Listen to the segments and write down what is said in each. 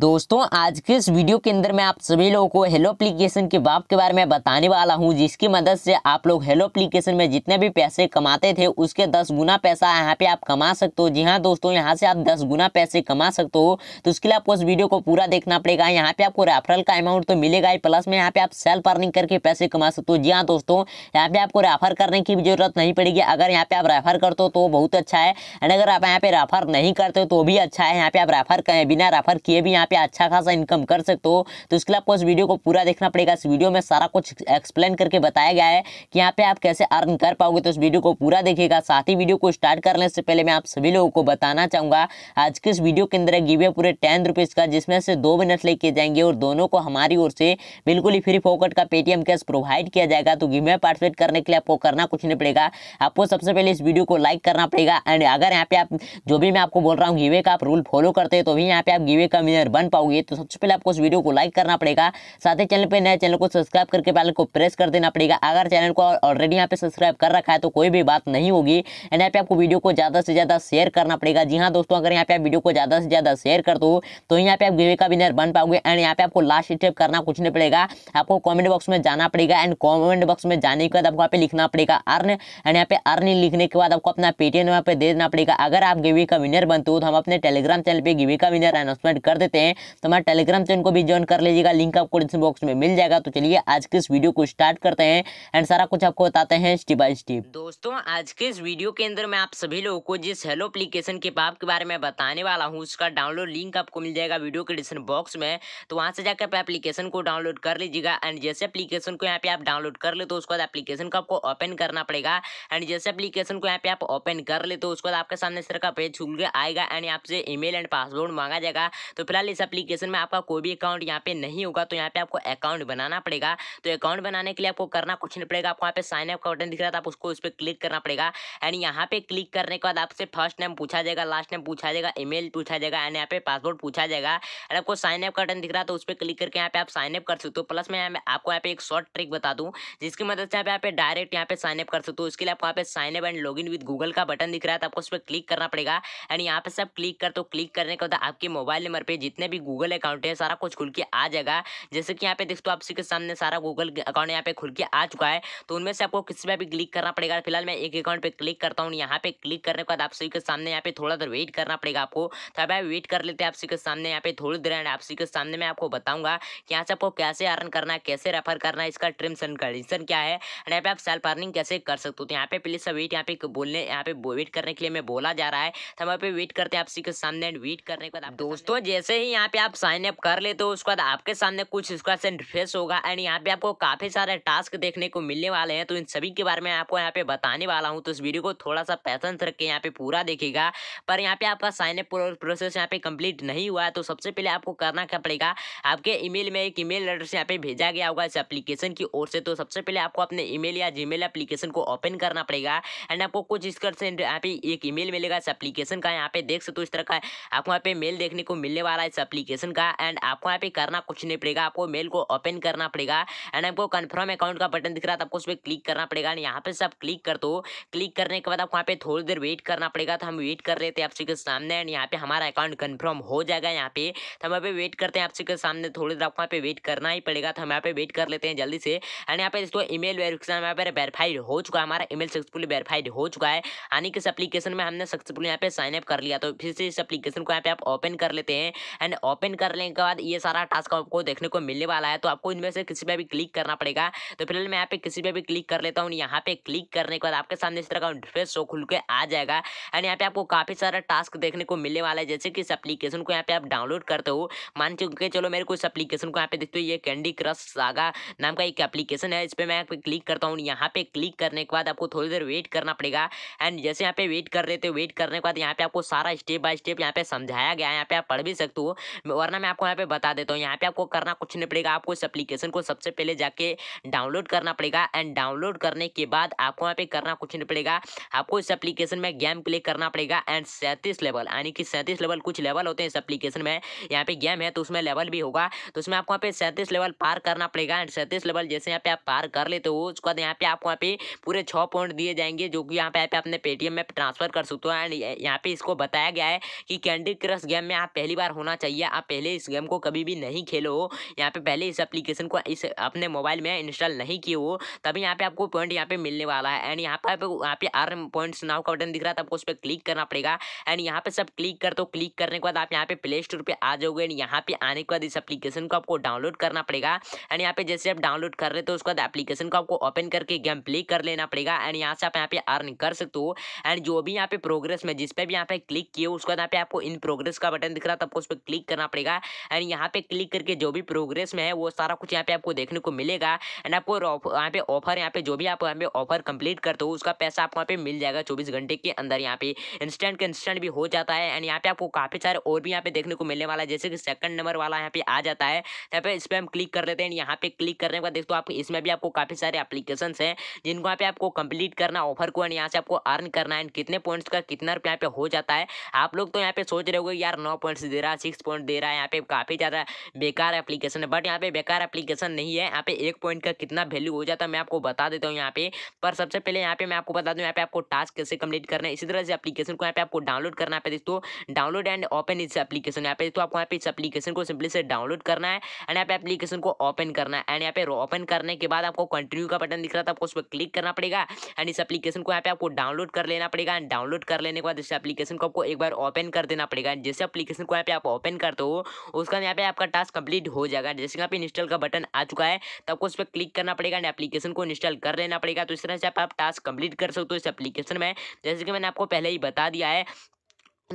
दोस्तों आज के इस वीडियो के अंदर मैं आप सभी लोगों को हेलो एप्लीकेशन के बाप के बारे में बताने वाला हूं जिसकी मदद से आप लोग हेलो एप्लीकेशन में जितने भी पैसे कमाते थे उसके दस गुना पैसा यहां पे आप कमा सकते हो जी हां दोस्तों यहां से आप दस गुना पैसे कमा सकते हो तो उसके लिए आपको इस वीडियो को पूरा देखना पड़ेगा यहाँ पे आपको रेफरल का अमाउंट तो मिलेगा ही प्लस में यहाँ पे आप सेल्फ अर्निंग करके पैसे कमा सकते हो जी हाँ दोस्तों यहाँ पे आपको रेफर करने की भी जरूरत नहीं पड़ेगी अगर यहाँ पे आप रेफर करते हो तो बहुत अच्छा है एंड अगर आप यहाँ पे रेफर नहीं करते हो तो भी अच्छा है यहाँ पे आप रेफर करें बिना रेफर किए भी यहाँ पे अच्छा खासा इनकम कर सकते हो तो उसके लिए आपको इस वीडियो को पूरा देखना पड़ेगा इस वीडियो में सारा कुछ एक्सप्लेन करके बताया गया है कि यहाँ पे आप कैसे अर्न कर पाओगे तो इस वीडियो को पूरा देखेगा साथ ही वीडियो को स्टार्ट करने से पहले मैं आप सभी लोगों को बताना चाहूंगा आज के इस वीडियो के अंदर गिवे पूरे टेन का जिसमें से दो मिनट लेके जाएंगे और दोनों को हमारी ओर से बिल्कुल ही फ्री फोकट का पेटीएम कैश प्रोवाइड किया जाएगा तो गिवे पार्टिसिपेट करने के लिए आपको करना कुछ नहीं पड़ेगा आपको सबसे पहले इस वीडियो को लाइक करना पड़ेगा एंड अगर यहाँ पे आप जो भी मैं आपको बोल रहा हूँ गिवे का आप रूल फॉलो करते हैं तो भी यहाँ पे आप गिवे का विनर बन पाओगे तो सबसे पहले आपको उस वीडियो को लाइक करना पड़ेगा साथ ही चैनल पर नए चैनल को सब्सक्राइब करके पैनल को प्रेस कर देना पड़ेगा अगर चैनल को ऑलरेडी यहाँ पे सब्सक्राइब कर रखा है तो कोई भी बात नहीं होगी एंड यहाँ पे आपको वीडियो को ज़्यादा से ज़्यादा शेयर करना पड़ेगा जी हाँ दोस्तों अगर यहाँ पे आप वीडियो को ज़्यादा से ज़्यादा शेयर कर दो तो यहाँ पे आप गिवे का विनर बन पाओगे एंड यहाँ पे आपको लास्ट स्टेप करना कुछ नहीं पड़ेगा आपको कॉमेंट बॉक्स में जाना पड़ेगा एंड कॉमेंट बॉक्स में जाने के बाद आपको यहाँ पे लिखना पड़ेगा अर्न एंड यहाँ पे अर्न लिखने के बाद आपको अपना पेटीएम यहाँ पे दे देना पड़ेगा अगर आप गिवे का विनर बनते हो तो हम अपने टेलीग्राम चैनल पर गिवे का विनर अनाउंसमेंट कर देते लेते हैं तो हमारे टेलीग्राम चैनल को भी ज्वाइन कर लीजिएगा लिंक आपको डिस्क्रिप्शन बॉक्स में मिल जाएगा तो चलिए आज के इस वीडियो को स्टार्ट करते हैं एंड सारा कुछ आपको बताते हैं स्टेप बाय स्टेप दोस्तों आज के इस वीडियो के अंदर मैं आप सभी लोगों को जिस हेलो एप्लीकेशन के पाप के बारे में बताने वाला हूँ उसका डाउनलोड लिंक आपको मिल जाएगा वीडियो के डिस्क्रिप्शन बॉक्स में तो वहाँ से जाकर आप एप्लीकेशन को डाउनलोड कर लीजिएगा एंड जैसे एप्लीकेशन को यहाँ पे आप डाउनलोड कर ले तो उसके बाद एप्लीकेशन को आपको ओपन करना पड़ेगा एंड जैसे एप्लीकेशन को यहाँ पे आप ओपन कर ले तो उसके बाद आपके सामने सर का पेज छूल के आएगा एंड आपसे ईमेल एंड पासवर्ड मांगा जाएगा तो फिलहाल फिलहाल इस एप्लीकेशन में आपका कोई भी अकाउंट यहाँ पे नहीं होगा तो यहाँ पे आपको अकाउंट बनाना पड़ेगा तो अकाउंट बनाने के लिए आपको करना कुछ नहीं पड़ेगा आपको यहाँ पे साइन अप का बटन दिख रहा था आप उसको उस पर क्लिक करना पड़ेगा एंड यहाँ पे क्लिक करने के बाद आपसे फर्स्ट नेम पूछा जाएगा लास्ट नेम पूछा जाएगा ईमेल पूछा जाएगा एंड यहाँ पे पासवर्ड पूछा जाएगा एंड आपको साइन अप का बटन दिख रहा है तो उस पर क्लिक करके यहाँ पे आप साइन अप कर सकते हो प्लस मैं आपको यहाँ पे एक शॉर्ट ट्रिक बता दूँ जिसकी मदद से आप यहाँ पे डायरेक्ट यहाँ पे साइन अप कर सकते हो उसके लिए आपको यहाँ पे sign up and log in with Google का बटन दिख रहा है तो आपको उस पर क्लिक करना पड़ेगा एंड यहाँ पे सब क्लिक कर तो क्लिक करने के बाद आपके मोबाइल नंबर पर जितने भी गूगल अकाउंट है सारा कुछ खुल के आ जाएगा जैसे कि यहाँ पे दोस्तों आप के सामने सारा गूगल अकाउंट यहाँ पे खुल के आ चुका है तो उनमें से आपको किसी पर भी क्लिक करना पड़ेगा फिलहाल मैं एक अकाउंट पर क्लिक करता हूँ यहाँ पे क्लिक करने के बाद आप के सामने यहाँ पे थोड़ा देर वेट करना पड़ेगा आपको तो अब वेट कर लेते हैं आप के सामने यहाँ पे थोड़ी देर एंड के सामने मैं आपको बताऊंगा कि यहाँ से आपको कैसे अर्न करना है कैसे रेफर करना है इसका ट्रिम्स एंड कंडीशन क्या है एंड यहाँ पे आप सेल्फ अर्निंग कैसे कर सकते हो तो यहाँ पे प्लीज सब वेट यहाँ पे बोलने यहाँ पे वेट करने के लिए मैं बोला जा रहा है तो यहाँ पे वेट करते हैं आपसी के सामने एंड वेट करने के बाद दोस्तों जैसे ही यहाँ पे आप साइन अप कर लेते हो उसके बाद आपके सामने कुछ इसका इंटरफेस होगा एंड यहाँ पे आपको काफी सारे टास्क देखने को मिलने वाले हैं तो इन सभी के बारे में आपको यहाँ पे बताने वाला हूँ तो इस वीडियो को थोड़ा सा पैसन रख के यहाँ पे पूरा देखेगा पर यहाँ पे आपका साइन अप प्रोसेस यहाँ पे कंप्लीट नहीं हुआ है तो सबसे पहले आपको करना क्या पड़ेगा आपके ईमेल में एक ईमेल एड्रेस यहाँ पे भेजा गया होगा इस एप्लीकेशन की ओर से तो सबसे पहले आपको अपने ईमेल या जी मेल को ओपन करना पड़ेगा एंड आपको कुछ इस से यहाँ पे एक ईमेल मिलेगा इस एप्लीकेशन का यहाँ पे देख सकते हो इस तरह का आपको यहाँ पे मेल देखने को मिलने वाला है इस एप्लीकेशन का एंड आपको यहाँ पे करना कुछ नहीं पड़ेगा आपको मेल को ओपन करना पड़ेगा एंड आपको कन्फर्म अकाउंट का बटन दिख रहा था आपको उस पर क्लिक करना पड़ेगा एंड यहाँ पे सब क्लिक कर दो क्लिक करने के बाद आपको यहाँ पे थोड़ी देर वेट करना पड़ेगा तो हम वेट कर रहे थे आपसे के सामने एंड यहाँ पे हमारा अकाउंट कन्फर्म हो जाएगा यहाँ पे तो हम यहाँ पे वेट करते हैं आपसे के सामने थोड़ी देर आपको यहाँ पे वेट करना ही पड़ेगा तो हम यहाँ पे वेट कर लेते हैं जल्दी से एंड यहाँ पे इसको ई मेल वेरिफिकेशन यहाँ पर वेरीफाइड हो चुका है हमारा ई मेल सक्सेसफुल वेरीफाइड हो चुका है यानी कि इस एप्लीकेशन में हमने सक्सेसफुल यहाँ पे साइनअप कर लिया तो फिर से इस एप्लीकेशन को यहाँ पे आप ओपन कर लेते हैं एंड ओपन करने के बाद ये सारा टास्क आपको देखने को मिलने वाला है तो आपको इनमें से किसी पर भी क्लिक करना पड़ेगा तो फिलहाल मैं यहाँ पे किसी पर भी क्लिक कर लेता हूँ यहाँ पे क्लिक करने के बाद आपके सामने इस तरह का इंटरफेस शो खुल के आ जाएगा एंड यहाँ पे आपको काफ़ी सारा टास्क देखने को मिलने वाला है जैसे कि इस एप्लीकेशन को यहाँ पे आप डाउनलोड करते हो मान चुके चलो मेरे को इस एप्लीकेशन को यहाँ पे देखते हो ये कैंडी क्रश सागा नाम का एक एप्लीकेशन है इस पर मैं यहाँ पे क्लिक करता हूँ यहाँ पे क्लिक करने के बाद आपको थोड़ी देर वेट करना पड़ेगा एंड जैसे यहाँ पे वेट कर लेते हो वेट करने के बाद यहाँ पे आपको सारा स्टेप बाय स्टेप यहाँ पे समझाया गया है यहाँ पे आप पढ़ भी सकते हो वरना मैं आपको यहाँ पे बता देता हूँ यहाँ पे आपको करना कुछ नहीं पड़ेगा आपको इस एप्लीकेशन को सबसे पहले जाके डाउनलोड करना पड़ेगा एंड डाउनलोड करने के बाद आपको यहाँ पे करना कुछ नहीं पड़ेगा आपको इस एप्लीकेशन में गेम प्ले करना पड़ेगा एंड सैंतीस लेवल यानी कि सैंतीस लेवल कुछ लेवल होते हैं इस एप्लीकेशन में यहाँ पे गेम है तो उसमें लेवल भी होगा तो उसमें आपको यहाँ पे सैंतीस लेवल पार करना पड़ेगा एंड सैंतीस लेवल जैसे यहाँ पे आप पार कर लेते हो उसके बाद यहाँ पे आपको यहाँ पे पूरे छः पॉइंट दिए जाएंगे जो कि यहाँ पे आप अपने पेटीएम में ट्रांसफर कर सकते हो एंड यहाँ पे इसको बताया गया है कि कैंडी क्रश गेम में आप पहली बार होना चाहिए आप पहले इस गेम को कभी भी नहीं खेलो यहाँ पे पहले इस एप्लीकेशन को इस अपने मोबाइल में इंस्टॉल नहीं किए हो तभी यहाँ पे आपको पॉइंट यहाँ पे मिलने वाला है एंड यहाँ पे यहाँ पे आर पॉइंट्स नाव का बटन दिख रहा था आपको उस पर क्लिक करना पड़ेगा एंड यहाँ पे सब क्लिक कर तो क्लिक करने के बाद आप यहाँ पे प्ले स्टोर पर आ जाओगे एंड यहाँ पे आने के बाद इस एप्लीकेशन को आपको डाउनलोड करना पड़ेगा एंड यहाँ पे जैसे आप डाउनलोड कर रहे तो उसके बाद एप्लीकेशन को आपको ओपन करके गेम प्ले कर लेना पड़ेगा एंड यहाँ से आप यहाँ पे अर्न कर सकते हो एंड जो भी यहाँ पे प्रोग्रेस में जिसपे भी यहाँ पे क्लिक किए उसके बाद यहाँ पे आपको इन प्रोग्रेस का बटन दिख रहा था आपको उस पर क्लिक करना पड़ेगा एंड यहाँ पे क्लिक करके जो भी प्रोग्रेस में है वो सारा कुछ यहाँ पे आपको देखने को मिलेगा एंड आपको यहाँ पे ऑफर यहाँ पे जो भी आप यहाँ पे ऑफर कंप्लीट करते हो उसका पैसा आपको यहाँ पे मिल जाएगा चौबीस घंटे के अंदर यहाँ पे इंस्टेंट के इंस्टेंट भी हो जाता है एंड यहाँ पे आपको काफ़ी सारे और भी यहाँ पे देखने को मिलने वाला है जैसे कि सेकंड नंबर वाला यहाँ पे आ जाता है यहाँ पे इस पर हम क्लिक कर लेते हैं यहाँ पे क्लिक करने के बाद दोस्तों आप इसमें भी आपको काफ़ी सारे एप्लीकेशन है जिनको यहाँ पे आपको कंप्लीट करना ऑफर को एंड यहाँ से आपको अर्न करना है कितने पॉइंट्स का कितना रुपया पे हो जाता है आप लोग तो यहाँ पे सोच रहे हो यार नौ पॉइंट्स दे रहा है सिक्स पॉइंट दे रहा है यहाँ पे काफ़ी ज़्यादा बेकार एप्लीकेशन है बट यहाँ पे बेकार एप्लीकेशन नहीं है यहाँ पे एक पॉइंट का कितना वैल्यू हो जाता है मैं आपको बता देता हूँ यहाँ पे पर सबसे पहले यहाँ पे मैं आपको बता दूँ यहाँ पे आपको टास्क कैसे कम्प्लीट करना है इसी तरह से एप्लीकेशन को यहाँ पे आपको डाउनलोड करना है दोस्तों डाउनलोड एंड ओपन इस एप्लीकेशन यहाँ पे दोस्तों आपको यहाँ पे इस एप्लीकेशन को सिंपली से डाउनलोड करना है एंड यहाँ पे एप्लीकेशन को ओपन करना है एंड यहाँ पे ओपन करने के बाद आपको कंटिन्यू का बटन दिख रहा था आपको उस पर क्लिक करना पड़ेगा एंड इस एप्लीकेशन को यहाँ पे आपको डाउनलोड कर लेना पड़ेगा एंड डाउनलोड कर लेने के बाद इस एप्लीकेशन को आपको एक बार ओपन कर देना पड़ेगा जैसे एप्लीकेशन को यहाँ पे आप ओपन करते हो उसका यहाँ पे आपका टास्क कंप्लीट हो जाएगा जैसे यहाँ पे इंस्टॉल का बटन आ चुका है तो आपको उस पर क्लिक करना पड़ेगा एंड एप्लीकेशन को इंस्टॉल कर लेना पड़ेगा तो इस तरह से आप टास्क कंप्लीट कर सकते हो इस एप्लीकेशन में जैसे कि मैंने आपको पहले ही बता दिया है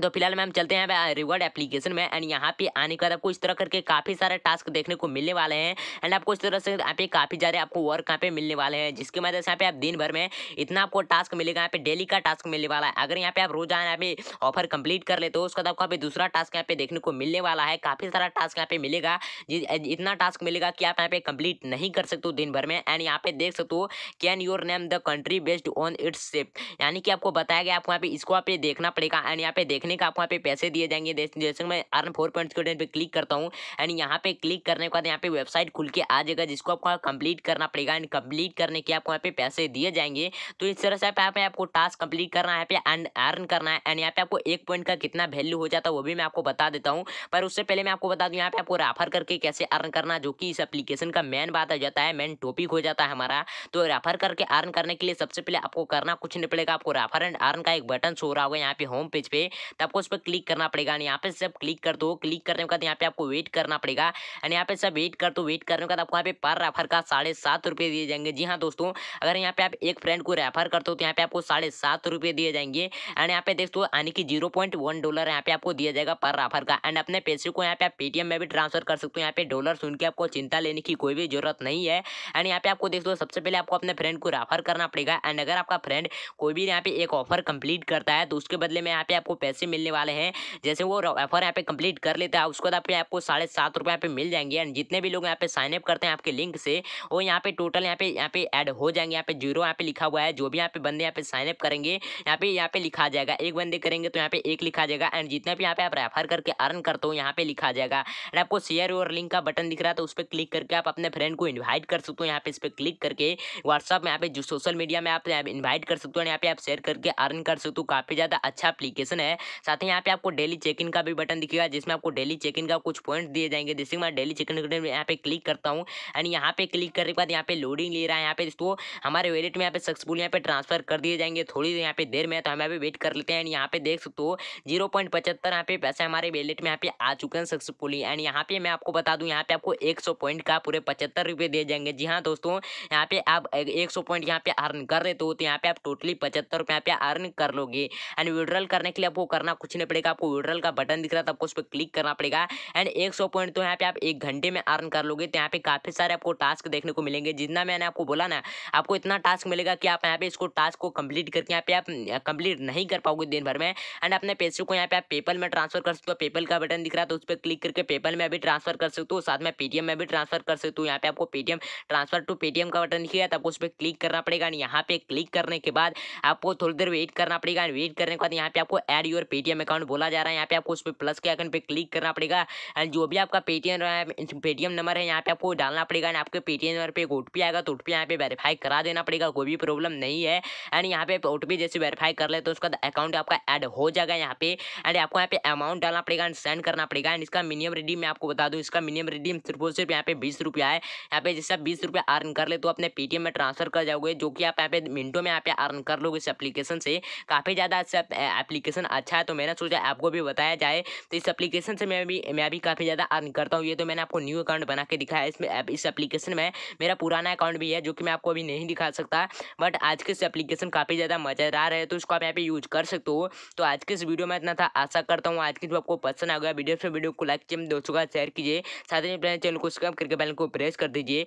तो फिलहाल मैम चलते हैं रिवॉर्ड एप्लीकेशन में एंड यहाँ पे आने के बाद आपको इस तरह करके काफ़ी सारे टास्क देखने को मिलने वाले हैं एंड आपको इस तरह से यहाँ पे काफ़ी ज़्यादा आपको वर्क यहाँ पे मिलने वाले हैं जिसके मदद से यहाँ पे आप दिन भर में इतना आपको टास्क मिलेगा यहाँ पे डेली का टास्क मिलने वाला है अगर यहाँ पे आप रोज आए यहाँ पे ऑफर कंप्लीट कर लेते हो उसके बाद आपको यहाँ पे दूसरा टास्क यहाँ पे देखने को मिलने वाला है काफ़ी सारा टास्क यहाँ पे मिलेगा इतना टास्क मिलेगा कि आप यहाँ पे कंप्लीट नहीं कर सकते दिन भर में एंड यहाँ पे देख सकते हो can your name the country based on its shape यानी कि आपको बताया गया आपको यहाँ पे इसको आप देखना पड़ेगा एंड यहाँ पे देखने का आपको यहाँ पे पैसे दिए जाएंगे जैसे मैं अर्न फोर पॉइंट स्टूडेंट पर क्लिक करता हूँ एंड यहाँ पे क्लिक करने के बाद यहाँ पे वेबसाइट खुल के आ जाएगा जिसको आपको कंप्लीट करना पड़ेगा एंड कंप्लीट करने के आपको यहाँ पे पैसे दिए जाएंगे तो इस तरह से आप यहाँ पे आपको टास्क कंप्लीट करना है यहाँ पे एंड अर्न करना है एंड यहाँ पे आपको एक पॉइंट का कितना वैल्यू हो जाता है वो भी मैं आपको बता देता हूँ पर उससे पहले मैं आपको बता दूँ यहाँ पे आपको रेफर करके कैसे अर्न करना जो कि इस एप्लीकेशन का मेन बात हो जाता है मेन टॉपिक हो जाता है हमारा तो रेफर करके अर्न करने के लिए सबसे पहले आपको करना कुछ नहीं पड़ेगा आपको रेफर एंड अर्न का एक बटन शो रहा होगा यहाँ पे होम पेज पे तो आपको उस पर क्लिक करना पड़ेगा यहाँ पे सब क्लिक कर दो क्लिक करने के बाद यहाँ पे आपको वेट करना पड़ेगा एंड यहाँ पे सब वेट कर दो वेट करने के बाद आपको यहाँ पे पर रेफर का साढ़े सात रुपये दिए जाएंगे जी हाँ दोस्तों अगर यहाँ पे आप एक फ्रेंड को रेफर करते हो तो यहाँ पे आपको साढ़े सात रुपये दिए जाएंगे एंड यहाँ पे दोस्तों यानी कि जीरो पॉइंट वन डॉलर यहाँ पे आपको दिया जाएगा पर रेफर का एंड अपने पैसे को यहाँ पे आप पेटीएम में भी ट्रांसफर कर सकते हो यहाँ पे डॉलर सुन के आपको चिंता लेने की कोई भी जरूरत नहीं है एंड यहाँ पे आपको दोस्तों सबसे पहले आपको अपने फ्रेंड को रेफर करना पड़ेगा एंड अगर आपका फ्रेंड कोई भी यहाँ पे एक ऑफर कंप्लीट करता है तो उसके बदले में यहाँ पे आपको पैसे पैसे मिलने वाले हैं जैसे वो ऑफर यहाँ पे कंप्लीट कर लेता है उसके बाद फिर आपको साढ़े सात रुपये यहाँ पे मिल जाएंगे एंड जितने भी लोग यहाँ पे साइनअप करते हैं आपके लिंक से वो यहाँ पे टोटल यहाँ पे यहाँ पे ऐड हो जाएंगे यहाँ पे जीरो यहाँ पे लिखा हुआ है जो भी यहाँ पे बंदे यहाँ पे साइनअप करेंगे यहाँ पे यहाँ पे लिखा जाएगा एक बंदे करेंगे तो यहाँ पे एक लिखा जाएगा एंड जितना भी यहाँ पे आप रेफर करके अर्न करते हो यहाँ पे लिखा जाएगा एंड आपको शेयर और लिंक का बटन दिख रहा है तो उस पर क्लिक करके आप अपने फ्रेंड को इन्वाइट कर सकते हो यहाँ पे इस पर क्लिक करके व्हाट्सअप में यहाँ पे जो सोशल मीडिया में आप इन्वाइट कर सकते हो यहाँ पे आप शेयर करके अर्न कर सकते हो काफ़ी ज़्यादा अच्छा अप्लीकेशन है साथ ही यहाँ पे आपको डेली चेक इन का भी बटन दिखेगा जिसमें आपको डेली चेक इन का कुछ पॉइंट दिए जाएंगे जैसे मैं डेली चेक इन यहाँ पे क्लिक करता हूँ एंड यहाँ पे क्लिक करने के बाद यहाँ पे लोडिंग ले रहा है यहाँ पे तो हमारे वेलेट में यहाँ पे सक्सेसफुल यहाँ पे ट्रांसफर कर दिए जाएंगे थोड़ी यहाँ पे देर में तो हम यहाँ पे वेट कर लेते हैं एंड यहाँ पे देख सकते हो जीरो पॉइंट पचहत्तर यहाँ पे पैसे हमारे वेलेट में यहाँ पे आ चुके हैं सक्सेसफुली एंड यहाँ पे मैं आपको बता दूँ यहाँ पे आपको एक सौ पॉइंट का पूरे पचहत्तर रुपये दिए जाएंगे जी हाँ दोस्तों यहाँ पे आप एक सौ पॉइंट यहाँ पे अर्न कर रहे तो यहाँ पे आप टोटली पचहत्तर रुपये यहाँ पे अर्न कर लोगे एंड विड्रॉल करने के लिए आपको करना कुछ नहीं पड़ेगा आपको विड्रल का बटन दिख रहा था आपको उस पर क्लिक करना पड़ेगा एंड एक सौ पॉइंट तो यहाँ पे आप एक घंटे में अर्न कर लोगे तो यहाँ पे काफ़ी सारे आपको टास्क देखने को मिलेंगे जितना मैंने आपको बोला ना आपको इतना टास्क मिलेगा कि आप यहाँ पे इसको टास्क को कंप्लीट करके यहाँ पे आप कंप्लीट नहीं कर पाओगे दिन भर में एंड अपने पैसे को यहाँ पे आप पेपल में ट्रांसफर कर सकते हो पेपल का बटन दिख रहा था उस पर क्लिक करके पेपल में भी ट्रांसफर कर सकते हो साथ में पेटीएम में भी ट्रांसफर कर सकते हो यहाँ पे आपको पेटीएम ट्रांसफर टू पेटीएम का बटन दिखेगा तो आपको उस पर क्लिक करना पड़ेगा एंड यहाँ पे क्लिक करने के बाद आपको थोड़ी देर वेट करना पड़ेगा एंड वेट करने के बाद यहाँ पे आपको एड योर पेटीएम अकाउंट बोला जा रहा है यहाँ पे आपको उस पर प्लस के आइकन पे क्लिक करना पड़ेगा एंड जो भी आपका पेटीएम पेटीएम नंबर है यहाँ पे आपको डालना पड़ेगा एंड आपके पेटीएम नंबर पे एक ओ आएगा तो ओ यहाँ पे वेरीफाई करा देना पड़ेगा कोई भी प्रॉब्लम नहीं है एंड यहाँ पे ओ जैसे वेरीफाई कर ले तो उसका अकाउंट आपका एड हो जाएगा यहाँ पे एंड आपको यहाँ पे अमाउंट डालना पड़ेगा एंड सेंड करना पड़ेगा एंड इसका मिनिमम रिडीम मैं आपको बता दूँ इसका मिनिमम रिडीम सिर्फ और सिर्फ यहाँ पे बीस रुपया है यहाँ पे जैसे आप बीस रुपया अर्न कर ले तो अपने पेटीएम में ट्रांसफर कर जाओगे जो कि आप यहाँ पे मिनटों में यहाँ पे अर्न कर लोगे इस एप्लीकेशन से काफ़ी ज़्यादा एप्लीकेशन अच्छा अच्छा है तो मैंने सोचा आपको भी बताया जाए तो इस एप्लीकेशन से मैं भी मैं भी काफ़ी ज़्यादा अर्न करता हूँ ये तो मैंने आपको न्यू अकाउंट बना के दिखाया इसमें इस एप्लीकेशन में मेरा पुराना अकाउंट भी है जो कि मैं आपको अभी नहीं दिखा सकता बट आज के इस एप्लीकेशन काफ़ी ज़्यादा मज़ेदार है तो इसको आप यहाँ पे यूज कर सकते हो तो आज के इस वीडियो में इतना था आशा करता हूँ आज की जो आपको पसंद आ गया वीडियो से तो वीडियो को लाइक कीजिए दोस्तों का शेयर कीजिए साथ ही चैनल को सब्सक्राइब करके बैल को प्रेस कर दीजिए